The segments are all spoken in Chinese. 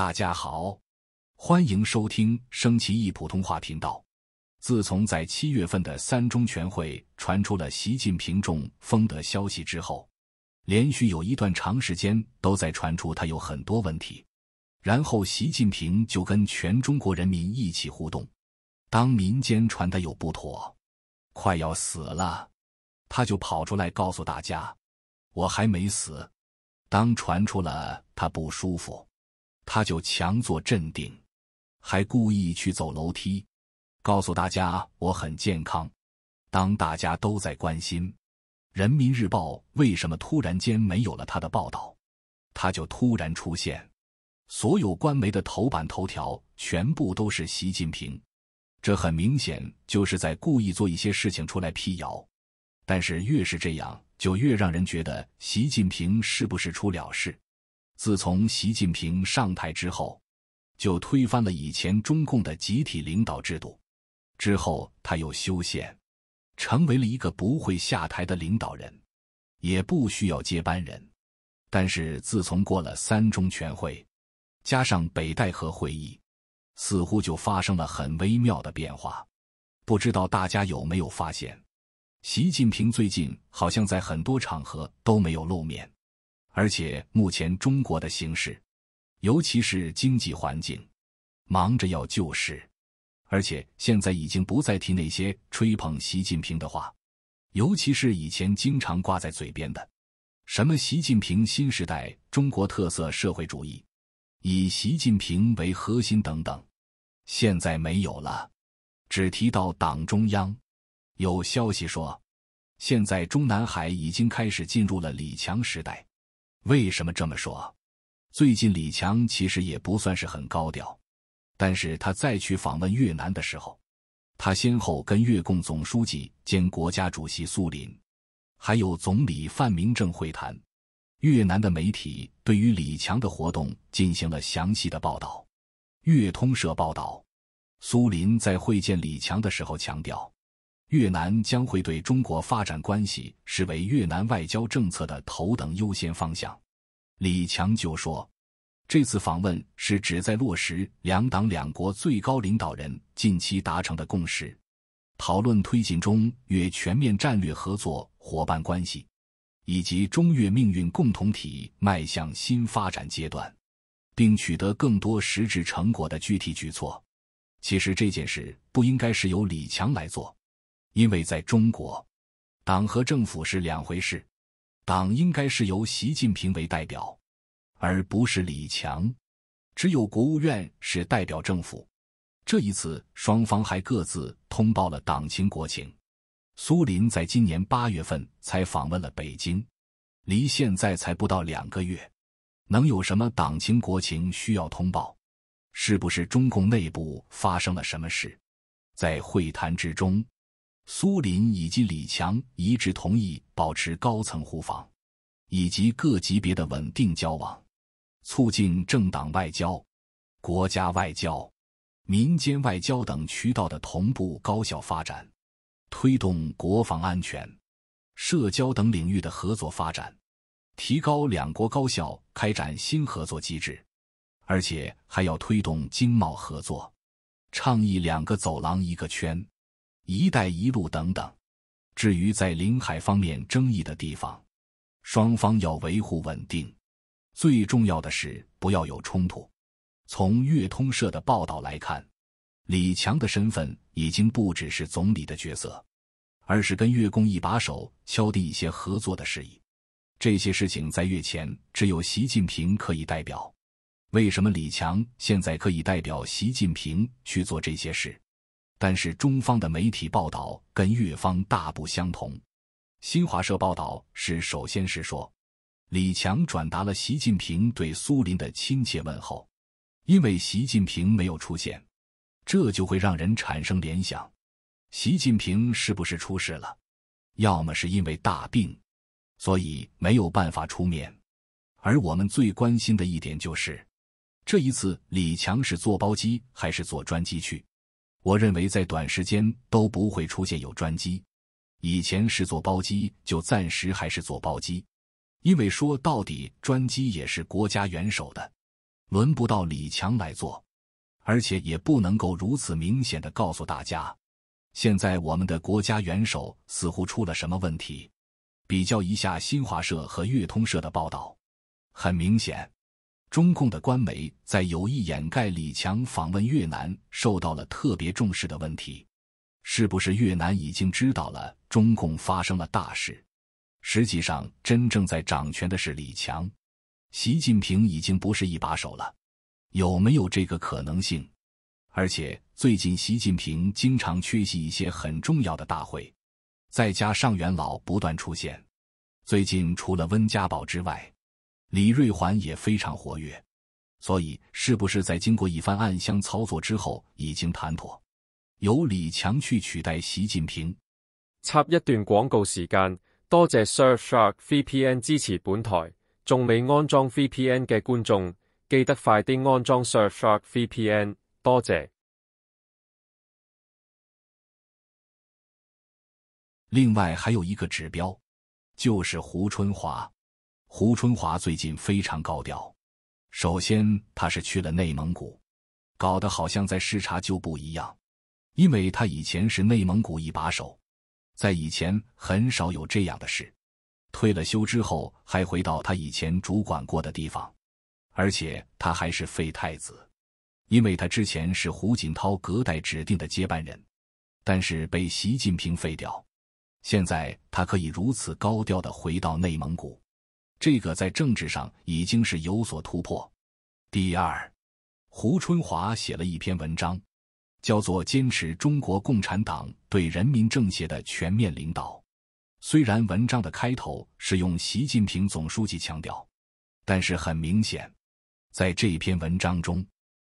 大家好，欢迎收听升旗易普通话频道。自从在七月份的三中全会传出了习近平中风的消息之后，连续有一段长时间都在传出他有很多问题。然后习近平就跟全中国人民一起互动，当民间传他有不妥，快要死了，他就跑出来告诉大家：“我还没死。”当传出了他不舒服。他就强作镇定，还故意去走楼梯，告诉大家我很健康。当大家都在关心《人民日报》为什么突然间没有了他的报道，他就突然出现，所有官媒的头版头条全部都是习近平，这很明显就是在故意做一些事情出来辟谣。但是越是这样，就越让人觉得习近平是不是出了事。自从习近平上台之后，就推翻了以前中共的集体领导制度。之后他又修宪，成为了一个不会下台的领导人，也不需要接班人。但是自从过了三中全会，加上北戴河会议，似乎就发生了很微妙的变化。不知道大家有没有发现，习近平最近好像在很多场合都没有露面。而且目前中国的形势，尤其是经济环境，忙着要救市。而且现在已经不再提那些吹捧习近平的话，尤其是以前经常挂在嘴边的，什么“习近平新时代中国特色社会主义”、“以习近平为核心”等等，现在没有了，只提到党中央。有消息说，现在中南海已经开始进入了李强时代。为什么这么说？最近李强其实也不算是很高调，但是他再去访问越南的时候，他先后跟越共总书记兼国家主席苏林，还有总理范明政会谈。越南的媒体对于李强的活动进行了详细的报道。越通社报道，苏林在会见李强的时候强调。越南将会对中国发展关系视为越南外交政策的头等优先方向，李强就说，这次访问是旨在落实两党两国最高领导人近期达成的共识，讨论推进中越全面战略合作伙伴关系，以及中越命运共同体迈向新发展阶段，并取得更多实质成果的具体举措。其实这件事不应该是由李强来做。因为在中国，党和政府是两回事，党应该是由习近平为代表，而不是李强。只有国务院是代表政府。这一次，双方还各自通报了党情国情。苏林在今年八月份才访问了北京，离现在才不到两个月，能有什么党情国情需要通报？是不是中共内部发生了什么事？在会谈之中。苏林以及李强一致同意保持高层互访，以及各级别的稳定交往，促进政党外交、国家外交、民间外交等渠道的同步高效发展，推动国防安全、社交等领域的合作发展，提高两国高校开展新合作机制，而且还要推动经贸合作，倡议两个走廊一个圈。“一带一路”等等，至于在领海方面争议的地方，双方要维护稳定，最重要的是不要有冲突。从粤通社的报道来看，李强的身份已经不只是总理的角色，而是跟越共一把手敲定一些合作的事宜。这些事情在越前只有习近平可以代表，为什么李强现在可以代表习近平去做这些事？但是中方的媒体报道跟越方大不相同。新华社报道是首先是说，李强转达了习近平对苏林的亲切问候。因为习近平没有出现，这就会让人产生联想：习近平是不是出事了？要么是因为大病，所以没有办法出面。而我们最关心的一点就是，这一次李强是坐包机还是坐专机去？我认为在短时间都不会出现有专机，以前是坐包机，就暂时还是坐包机，因为说到底专机也是国家元首的，轮不到李强来做，而且也不能够如此明显的告诉大家，现在我们的国家元首似乎出了什么问题。比较一下新华社和粤通社的报道，很明显。中共的官媒在有意掩盖李强访问越南受到了特别重视的问题，是不是越南已经知道了中共发生了大事？实际上，真正在掌权的是李强，习近平已经不是一把手了，有没有这个可能性？而且最近习近平经常缺席一些很重要的大会，再加上元老不断出现，最近除了温家宝之外。李瑞环也非常活跃，所以是不是在经过一番暗箱操作之后，已经谈妥，由李强去取代习近平？插一段广告时间，多谢 Surfshark VPN 支持本台。仲未安装 VPN 的观众，记得快啲安装 Surfshark VPN，多谢。另外还有一个指标，就是胡春华。胡春华最近非常高调。首先，他是去了内蒙古，搞得好像在视察旧部一样。因为他以前是内蒙古一把手，在以前很少有这样的事。退了休之后，还回到他以前主管过的地方，而且他还是废太子，因为他之前是胡锦涛隔代指定的接班人，但是被习近平废掉。现在他可以如此高调的回到内蒙古。这个在政治上已经是有所突破。第二，胡春华写了一篇文章，叫做《坚持中国共产党对人民政协的全面领导》。虽然文章的开头是用习近平总书记强调，但是很明显，在这篇文章中，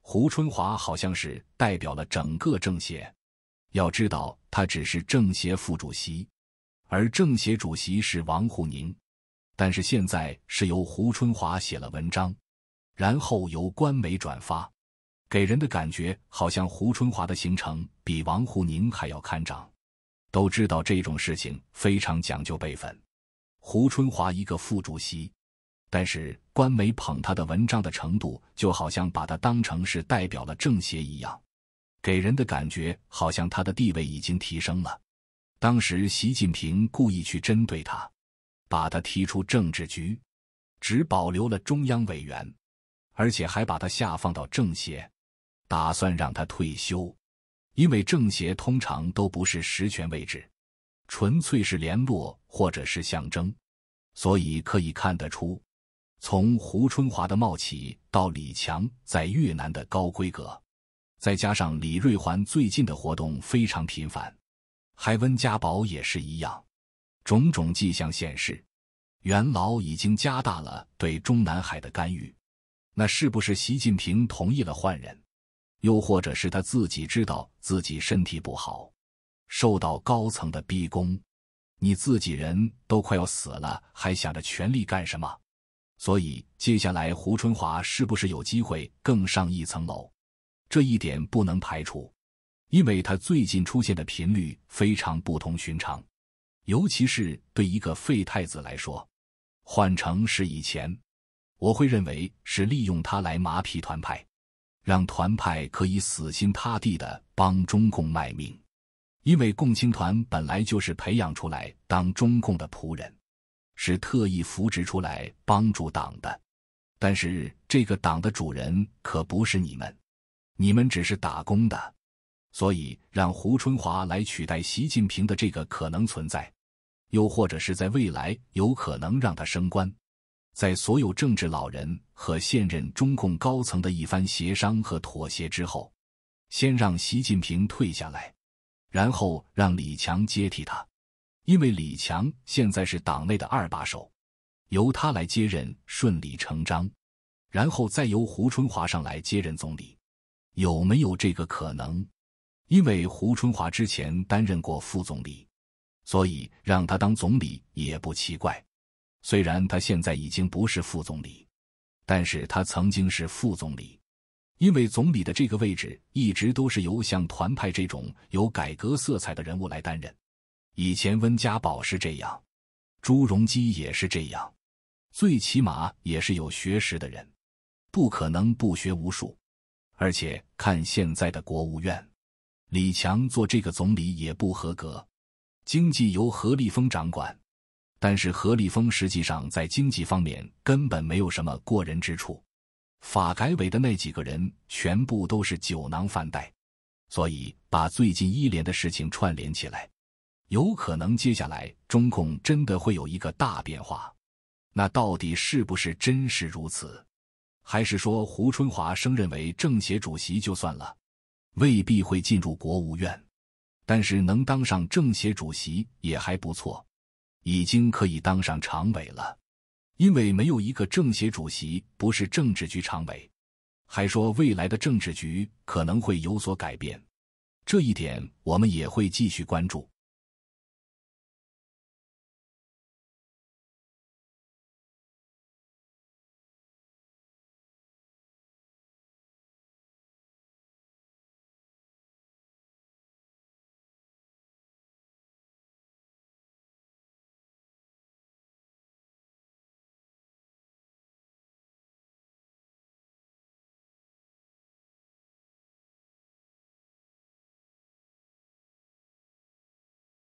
胡春华好像是代表了整个政协。要知道，他只是政协副主席，而政协主席是王沪宁。但是现在是由胡春华写了文章，然后由官媒转发，给人的感觉好像胡春华的行程比王沪宁还要看涨。都知道这种事情非常讲究辈分，胡春华一个副主席，但是官媒捧他的文章的程度，就好像把他当成是代表了政协一样，给人的感觉好像他的地位已经提升了。当时习近平故意去针对他。把他踢出政治局，只保留了中央委员，而且还把他下放到政协，打算让他退休。因为政协通常都不是实权位置，纯粹是联络或者是象征。所以可以看得出，从胡春华的冒起到李强在越南的高规格，再加上李瑞环最近的活动非常频繁，还温家宝也是一样。种种迹象显示，元老已经加大了对中南海的干预。那是不是习近平同意了换人？又或者是他自己知道自己身体不好，受到高层的逼宫？你自己人都快要死了，还想着权力干什么？所以，接下来胡春华是不是有机会更上一层楼？这一点不能排除，因为他最近出现的频率非常不同寻常。尤其是对一个废太子来说，换成是以前，我会认为是利用他来麻痹团派，让团派可以死心塌地的帮中共卖命，因为共青团本来就是培养出来当中共的仆人，是特意扶植出来帮助党的。但是这个党的主人可不是你们，你们只是打工的，所以让胡春华来取代习近平的这个可能存在。又或者是在未来有可能让他升官，在所有政治老人和现任中共高层的一番协商和妥协之后，先让习近平退下来，然后让李强接替他，因为李强现在是党内的二把手，由他来接任顺理成章，然后再由胡春华上来接任总理，有没有这个可能？因为胡春华之前担任过副总理。所以让他当总理也不奇怪，虽然他现在已经不是副总理，但是他曾经是副总理。因为总理的这个位置一直都是由像团派这种有改革色彩的人物来担任。以前温家宝是这样，朱镕基也是这样，最起码也是有学识的人，不可能不学无术。而且看现在的国务院，李强做这个总理也不合格。经济由何立峰掌管，但是何立峰实际上在经济方面根本没有什么过人之处。发改委的那几个人全部都是酒囊饭袋，所以把最近一连的事情串联起来，有可能接下来中共真的会有一个大变化。那到底是不是真是如此，还是说胡春华升任为政协主席就算了，未必会进入国务院？但是能当上政协主席也还不错，已经可以当上常委了，因为没有一个政协主席不是政治局常委。还说未来的政治局可能会有所改变，这一点我们也会继续关注。